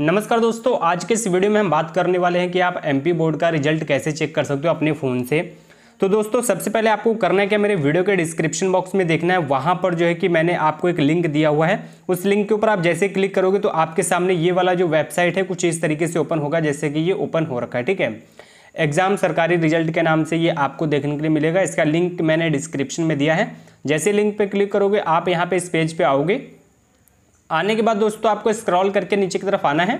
नमस्कार दोस्तों आज के इस वीडियो में हम बात करने वाले हैं कि आप एमपी बोर्ड का रिजल्ट कैसे चेक कर सकते हो अपने फ़ोन से तो दोस्तों सबसे पहले आपको करना है क्या मेरे वीडियो के डिस्क्रिप्शन बॉक्स में देखना है वहाँ पर जो है कि मैंने आपको एक लिंक दिया हुआ है उस लिंक के ऊपर आप जैसे क्लिक करोगे तो आपके सामने ये वाला जो वेबसाइट है कुछ इस तरीके से ओपन होगा जैसे कि ये ओपन हो रखा है ठीक है एग्जाम सरकारी रिजल्ट के नाम से ये आपको देखने के लिए मिलेगा इसका लिंक मैंने डिस्क्रिप्शन में दिया है जैसे लिंक पर क्लिक करोगे आप यहाँ पर इस पेज पर आओगे आने के बाद दोस्तों आपको स्क्रॉल करके नीचे की तरफ आना है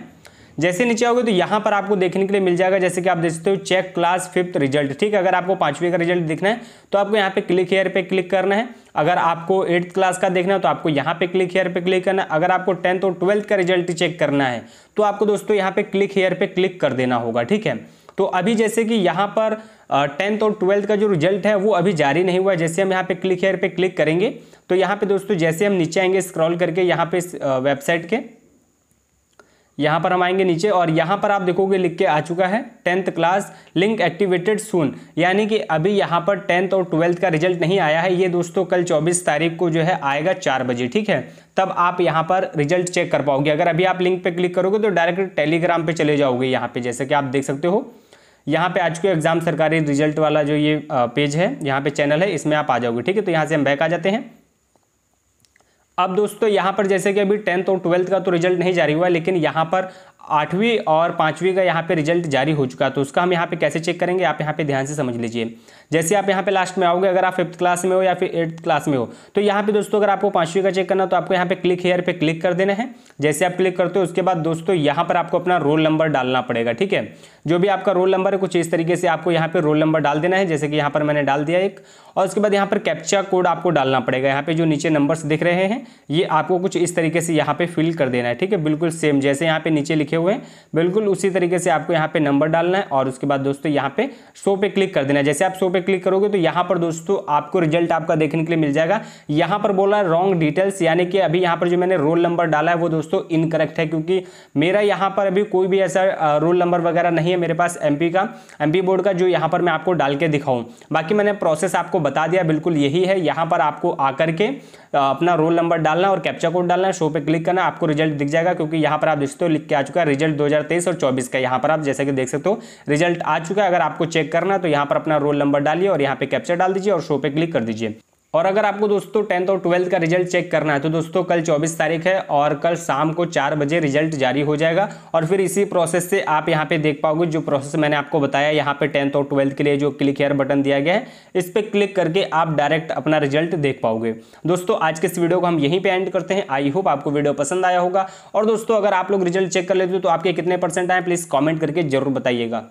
जैसे नीचे आओगे तो यहाँ पर आपको देखने के लिए मिल जाएगा जैसे कि आप देख सकते हो चेक क्लास फिफ्थ रिजल्ट ठीक है अगर आपको पांचवी का रिजल्ट देखना है तो आपको यहाँ पे क्लिक हेयर पे क्लिक करना है अगर आपको एट्थ क्लास का देखना है तो आपको यहाँ पे क्लिक हेयर पे क्लिक करना है अगर आपको टेंथ और ट्वेल्थ का रिजल्ट चेक करना है तो आपको दोस्तों यहाँ पे क्लिक हेयर पे क्लिक कर देना होगा ठीक है तो अभी जैसे कि यहाँ पर टेंथ और ट्वेल्थ का जो रिजल्ट है वो अभी जारी नहीं हुआ है जैसे हम यहाँ पे क्लिक हेयर पे क्लिक करेंगे तो यहाँ पे दोस्तों जैसे हम नीचे आएंगे स्क्रॉल करके यहाँ पे वेबसाइट के यहाँ पर हम आएंगे नीचे और यहाँ पर आप देखोगे लिख के आ चुका है tenth class link activated soon यानी कि अभी यहाँ पर टेंथ और ट्वेल्थ का रिजल्ट नहीं आया है ये दोस्तों कल 24 तारीख को जो है आएगा चार बजे ठीक है तब आप यहाँ पर रिजल्ट चेक कर पाओगे अगर अभी आप लिंक पे क्लिक करोगे तो डायरेक्ट टेलीग्राम पे चले जाओगे यहाँ पे जैसे कि आप देख सकते हो यहाँ पे आज को एग्जाम सरकारी रिजल्ट वाला जो ये पेज है यहाँ पे चैनल है इसमें आप आ जाओगे ठीक है तो यहाँ से हम बैक आ जाते हैं अब दोस्तों यहाँ पर जैसे कि अभी टेंथ और ट्वेल्थ का तो रिजल्ट नहीं जारी हुआ लेकिन यहाँ पर आठवीं और पाँचवीं का यहाँ पे रिजल्ट जारी हो चुका तो उसका हम यहाँ पे कैसे चेक करेंगे आप यहाँ पे ध्यान से समझ लीजिए जैसे आप यहाँ पे लास्ट में आओगे अगर आप फिफ्थ क्लास में हो या फिर एट्थ क्लास में हो तो यहाँ पे दोस्तों अगर आपको पाँचवीं का चेक करना तो आपको यहाँ पे क्लिक हेयर पे क्लिक कर देना है जैसे आप क्लिक करते हो उसके बाद दोस्तों यहाँ पर आपको अपना रोल नंबर डालना पड़ेगा ठीक है जो भी आपका रोल नंबर है कुछ इस तरीके से आपको यहाँ पर रोल नंबर डाल देना है जैसे कि यहाँ पर मैंने डाल दिया एक और उसके बाद यहाँ पर कैप्चा कोड आपको डालना पड़ेगा यहाँ पे जो नीचे नंबर्स दिख रहे हैं ये आपको कुछ इस तरीके से यहाँ पे फिल कर देना है ठीक है बिल्कुल सेम जैसे यहाँ पे नीचे लिखे लिखे हुए हैं बिल्कुल उसी तरीके से आपको यहाँ पे नंबर डालना है और उसके बाद दोस्तों यहाँ पे शो पे क्लिक कर देना है जैसे आप शो पे क्लिक करोगे तो यहाँ पर दोस्तों आपको रिजल्ट आपका देखने के लिए मिल जाएगा यहाँ पर बोला है रॉन्ग डिटेल्स यानी कि अभी यहाँ पर जो मैंने रोल नंबर डाला है वो दोस्तों इनकरेक्ट है क्योंकि मेरा यहाँ पर अभी कोई भी ऐसा रोल नंबर वगैरह नहीं है मेरे पास एम का एम बोर्ड का जो यहाँ पर मैं आपको डाल के दिखाऊँ बाकी मैंने प्रोसेस आपको बता दिया बिल्कुल यही है यहाँ पर आपको आकर के अपना रोल नंबर डालना और कैप्चा कोड डालना है शो पे क्लिक करना आपको रिजल्ट दिख जाएगा क्योंकि यहाँ पर आप सकते हो तो लिख के आ चुका है रिजल्ट 2023 और 24 का यहाँ पर आप जैसे कि देख सकते हो रिजल्ट आ चुका है अगर आपको चेक करना है तो यहाँ पर अपना रोल नंबर डालिए और यहाँ पे कैप्चर डाल दीजिए और शो पे क्लिक कर दीजिए और अगर आपको दोस्तों टेंथ और ट्वेल्थ का रिजल्ट चेक करना है तो दोस्तों कल चौबीस तारीख है और कल शाम को चार बजे रिजल्ट जारी हो जाएगा और फिर इसी प्रोसेस से आप यहाँ पे देख पाओगे जो प्रोसेस मैंने आपको बताया यहाँ पे टेंथ और ट्वेल्थ के लिए जो क्लिक हेयर बटन दिया गया है इस पर क्लिक करके आप डायरेक्ट अपना रिजल्ट देख पाओगे दोस्तों आज के इस वीडियो को हम यहीं पर एंड करते हैं आई होप आपको वीडियो पसंद आया होगा और दोस्तों अगर आप लोग रिजल्ट चेक कर लेते हो तो आपके कितने परसेंट आए प्लीज़ कॉमेंट करके जरूर बताइएगा